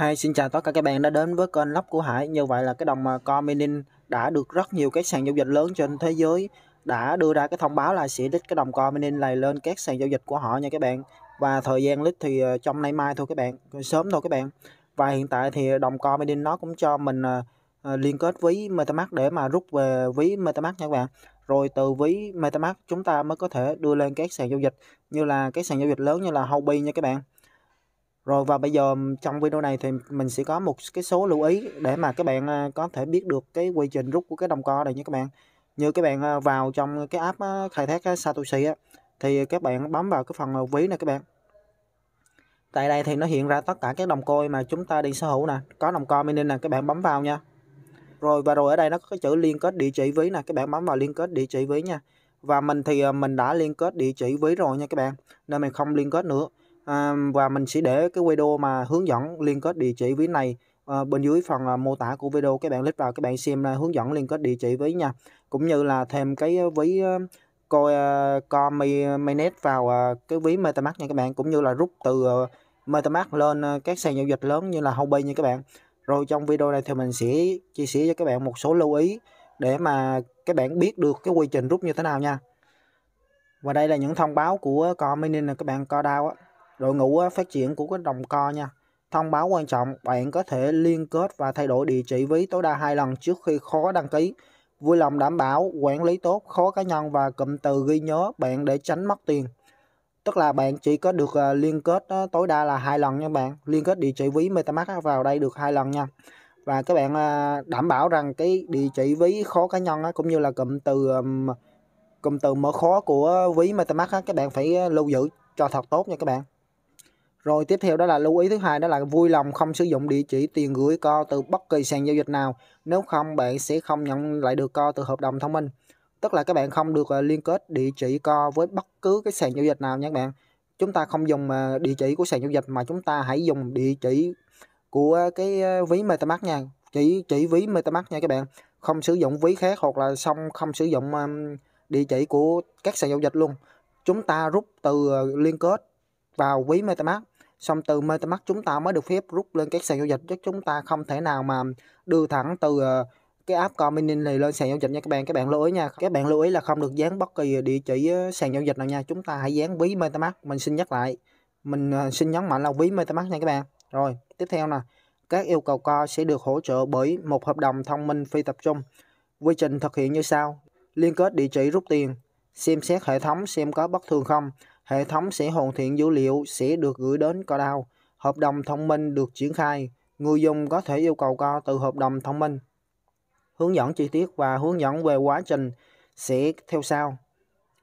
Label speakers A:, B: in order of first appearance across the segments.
A: Hi, xin chào tất cả các bạn đã đến với kênh Lóc của Hải. Như vậy là cái đồng Co Mining đã được rất nhiều các sàn giao dịch lớn trên thế giới đã đưa ra cái thông báo là sẽ list cái đồng Co này lên các sàn giao dịch của họ nha các bạn. Và thời gian list thì ờ, trong nay mai thôi các bạn, sớm thôi các bạn. Và hiện tại thì đồng Co nó cũng cho mình ờ, ờ, liên kết với MetaMask để mà rút về ví MetaMask nha các bạn. Rồi từ ví MetaMask chúng ta mới có thể đưa lên các sàn giao dịch như là các sàn giao dịch lớn như là Hobi nha các bạn rồi và bây giờ trong video này thì mình sẽ có một cái số lưu ý để mà các bạn à, có thể biết được cái quy trình rút của cái đồng co này nha các bạn. Như các bạn à, vào trong cái app khai thác Satoshi á thì các bạn bấm vào cái phần à, ví này các bạn. Tại đây thì nó hiện ra tất cả các đồng coi mà chúng ta đang sở hữu nè, có đồng coi mini nè các bạn bấm vào nha. Rồi và rồi ở đây nó có cái chữ liên kết địa chỉ ví nè, các bạn bấm vào liên kết địa chỉ ví nha. Và mình thì mình đã liên kết địa chỉ ví rồi nha các bạn, nên mình không liên kết nữa à, và mình sẽ để cái video mà hướng dẫn liên kết địa chỉ ví này à, bên dưới phần à, mô tả của video các bạn click vào các bạn xem à, hướng dẫn liên kết địa chỉ ví nha cũng như là thêm cái ví à, coi uh, co mainnet vào uh, cái ví MetaMask nha các bạn cũng như là rút từ uh, MetaMask lên uh, các sàn giao dịch lớn như là Hobby nha các bạn. Rồi trong video này thì mình sẽ chia sẻ cho các bạn một số lưu ý để mà các bạn biết được cái quy trình rút như thế nào nha. Và đây là những thông báo của Co Mining nè các bạn co đao á đội ngũ phát triển của cái đồng co nha thông báo quan trọng bạn có thể liên kết và thay đổi địa chỉ ví tối đa hai lần trước khi khó đăng ký vui lòng đảm bảo quản lý tốt khó cá nhân và cụm từ ghi nhớ bạn để tránh mất tiền tức là bạn chỉ có được à, liên kết tối đa là hai lần nha bạn liên kết địa chỉ ví metamask vào đây được hai lần nha và các bạn à, đảm bảo rằng cái địa chỉ ví khó cá nhân cũng như là cụm từ cụm từ mở khó của ví metamask các bạn phải à, lưu giữ cho thật tốt nha các bạn rồi tiếp theo đó là lưu ý thứ hai đó là vui lòng không sử dụng địa chỉ tiền gửi co từ bất kỳ sàn giao dịch nào. Nếu không bạn sẽ không nhận lại được co từ hợp đồng thông minh. Tức là các bạn không được ờ, liên kết địa chỉ co với bất cứ cái sàn giao dịch nào nha các bạn. Chúng ta không dùng ờ, địa chỉ của sàn giao dịch mà chúng ta hãy dùng địa chỉ của cái ờ, ví MetaMask nha. Chỉ chỉ ví MetaMask nha các bạn. Không sử dụng ví khác hoặc là xong không sử dụng địa chỉ của các sàn giao dịch luôn. Chúng ta rút từ liên kết vào ví MetaMask xong từ MetaMask chúng ta mới được phép rút lên các sàn giao dịch chứ chúng ta không thể nào mà đưa thẳng từ ờ, cái app Cominin này lên sàn giao dịch nha các bạn các bạn lưu ý nha các bạn lưu ý là không được dán bất kỳ địa chỉ ờ, sàn giao dịch nào nha chúng ta hãy dán ví MetaMask mình xin nhắc lại mình ờ, xin nhấn mạnh là ví MetaMask nha các bạn rồi tiếp theo nè các yêu cầu co sẽ được hỗ trợ bởi một hợp đồng thông minh phi tập trung quy trình thực hiện như sau liên kết địa chỉ rút tiền xem xét hệ thống xem có bất thường không Hệ thống sẽ hoàn thiện dữ liệu sẽ được gửi đến cloud. Hợp đồng thông minh được triển khai. Người dùng có thể yêu cầu co từ hợp đồng thông minh. Hướng dẫn chi tiết và hướng dẫn về quá trình sẽ theo sau.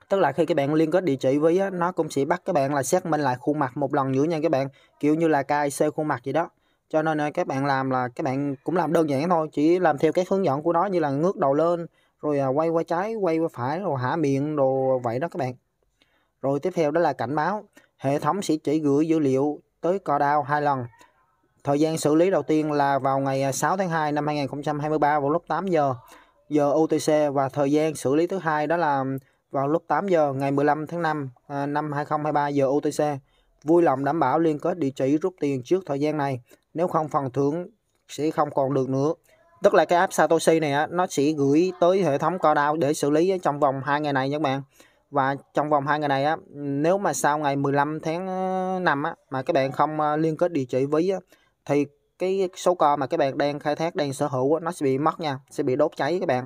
A: Tức là khi các bạn liên kết địa chỉ với nó cũng sẽ bắt các bạn là xác minh lại khuôn mặt một lần nữa nha các bạn. Kiểu như là KIC khuôn mặt gì đó. Cho nên ờ, các bạn làm là các bạn cũng làm đơn giản thôi, chỉ làm theo cái hướng dẫn của nó như là ngước đầu lên, rồi ờ, quay qua trái, quay qua phải, rồi hạ miệng, đồ vậy đó các bạn. Rồi tiếp theo đó là cảnh báo. Hệ thống sẽ chỉ gửi dữ liệu tới cò đao hai lần. Thời gian xử lý đầu tiên là vào ngày 6 à, tháng 2 năm 2023 vào lúc 8 giờ giờ UTC và thời gian xử lý thứ hai đó là vào lúc 8 giờ ngày 15 tháng 5 năm 2023 à, giờ UTC. Vui lòng đảm bảo liên kết địa chỉ rút tiền trước thời gian này, nếu không phần thưởng sẽ không còn được nữa. Tức là cái app Satoshi này nó sẽ gửi tới hệ thống cao đao để xử lý trong vòng 2 ngày này các bạn và trong vòng hai ngày này á nếu mà sau ngày 15 tháng 5 ờ, á mà các bạn không ờ, liên kết địa chỉ ví á, thì cái số co mà các bạn đang khai thác đang sở hữu á, nó sẽ bị mất nha sẽ bị đốt cháy các bạn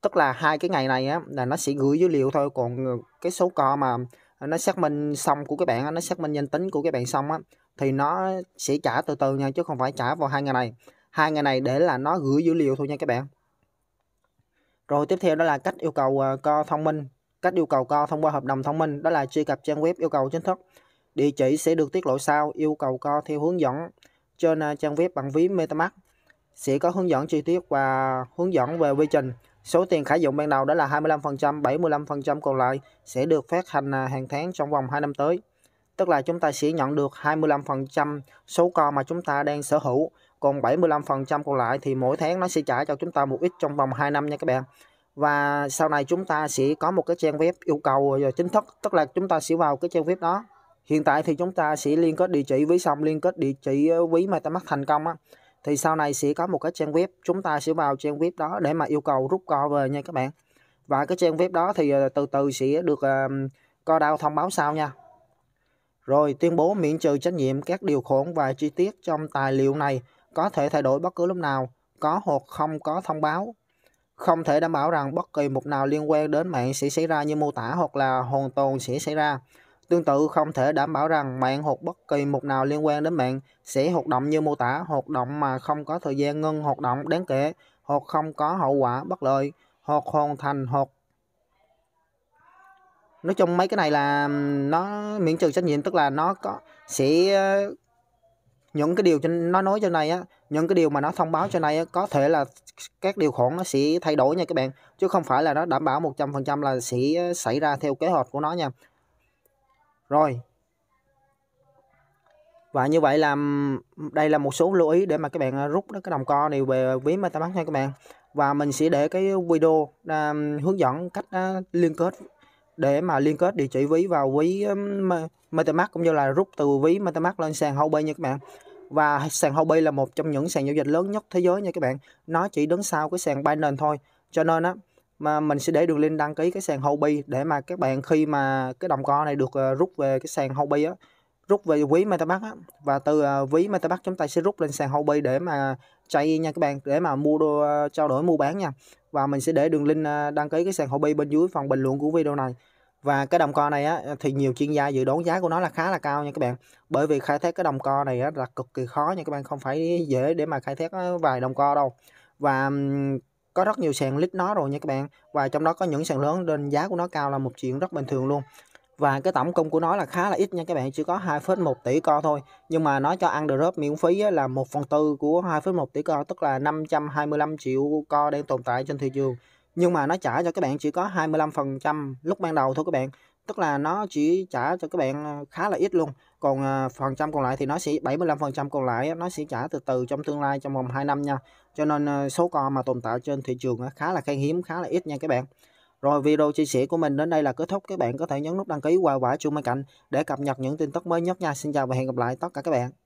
A: tức là hai cái ngày này á là nó sẽ gửi dữ liệu thôi còn ờ, cái số co mà nó xác minh xong của các bạn nó xác minh danh tính của các bạn xong á thì nó sẽ trả từ từ nha chứ không phải trả vào hai ngày này hai ngày này để là nó gửi dữ liệu thôi nha các bạn rồi tiếp theo đó là cách yêu cầu co thông minh Cách yêu cầu co thông qua hợp đồng thông minh đó là truy cập trang web yêu cầu chính thức. Địa chỉ sẽ được tiết lộ sau yêu cầu co theo hướng dẫn trên à, trang web bằng ví MetaMask. Sẽ có hướng dẫn chi tiết và hướng dẫn về quy trình. Số tiền khả dụng ban đầu đó là 25%, 75% còn lại sẽ được phát hành à, hàng tháng trong vòng 2 năm tới. Tức là chúng ta sẽ nhận được 25% số co mà chúng ta đang sở hữu. Còn 75% còn lại thì mỗi tháng nó sẽ trả cho chúng ta một ít trong vòng 2 năm nha các bạn và sau này chúng ta sẽ có một cái trang web yêu cầu rồi chính thức tức là chúng ta sẽ vào cái trang web đó hiện tại thì chúng ta sẽ liên kết địa chỉ với xong liên kết địa chỉ với MetaMask thành công á thì sau này sẽ có một cái trang web chúng ta sẽ vào trang web đó để mà yêu cầu rút co về nha các bạn và cái trang web đó thì ờ, từ từ sẽ được ờ, co đao thông báo sau nha rồi tuyên bố miễn trừ trách nhiệm các điều khoản và chi tiết trong tài liệu này có thể thay đổi bất cứ lúc nào có hoặc không có thông báo không thể đảm bảo rằng bất kỳ một nào liên quan đến mạng sẽ xảy ra như mô tả hoặc là hoàn toàn sẽ xảy ra. Tương tự không thể đảm bảo rằng mạng hoặc bất kỳ một nào liên quan đến mạng sẽ hoạt động như mô tả, hoạt động mà không có thời gian ngưng hoạt động đáng kể, hoặc không có hậu quả bất lợi, hoặc hoàn thành hoặc nói chung mấy cái này là nó miễn trừ trách nhiệm tức là nó có sẽ những cái điều cho nó nói trên này á những cái điều mà nó thông báo trên này á, có thể là các điều khoản nó sẽ thay đổi nha các bạn chứ không phải là nó đảm bảo 100% là sẽ xảy ra theo kế hoạch của nó nha rồi và như vậy là đây là một số lưu ý để mà các bạn à, rút cái đồng co này về ví MetaMask nha các bạn và mình sẽ để cái video uh, hướng dẫn cách uh, liên kết để mà liên kết địa chỉ ví vào ví MetaMask cũng như là rút từ ví MetaMask lên sàn Hobe nha các bạn và sàn Hobe là một trong những sàn giao dịch lớn nhất thế giới nha các bạn nó chỉ đứng sau cái sàn Binance thôi cho nên á mà mình sẽ để đường link đăng ký cái sàn Hobi để mà các bạn khi mà cái đồng co này được ờ, rút về cái sàn Hobi á rút về ví MetaMask á và từ ờ, ví MetaMask chúng ta sẽ rút lên sàn Hobi để mà chạy nha các bạn để mà mua đồ, ờ, trao đổi mua bán nha và mình sẽ để đường link à, đăng ký cái sàn hobby bên dưới phần bình luận của video này và cái đồng co này á, thì nhiều chuyên gia dự đoán giá của nó là khá là cao nha các bạn bởi vì khai thác cái đồng co này á, là cực kỳ khó nha các bạn không phải dễ để mà khai thác à, vài đồng co đâu và có rất nhiều sàn list nó rồi nha các bạn và trong đó có những sàn lớn nên giá của nó cao là một chuyện rất bình thường luôn và cái tổng cung của nó là khá là ít nha các bạn chỉ có 2,1 tỷ con thôi nhưng mà nó cho ăn drop miễn phí là 1 phần tư của 2,1 tỷ con tức là 525 triệu con đang tồn tại trên thị trường nhưng mà nó trả cho các bạn chỉ có 25% lúc ban đầu thôi các bạn tức là nó chỉ trả cho các bạn ờ, khá là ít luôn còn ờ, phần trăm còn lại thì nó sẽ 75% còn lại nó sẽ trả từ từ trong tương lai trong vòng 2 năm nha cho nên ờ, số con mà tồn tại trên thị trường khá là khan hiếm khá là ít nha các bạn rồi video chia sẻ của mình đến đây là kết thúc. Các bạn có thể nhấn nút đăng ký và quả chuông bên cạnh để cập nhật những tin tức mới nhất nha. Xin chào và hẹn gặp lại tất cả các bạn.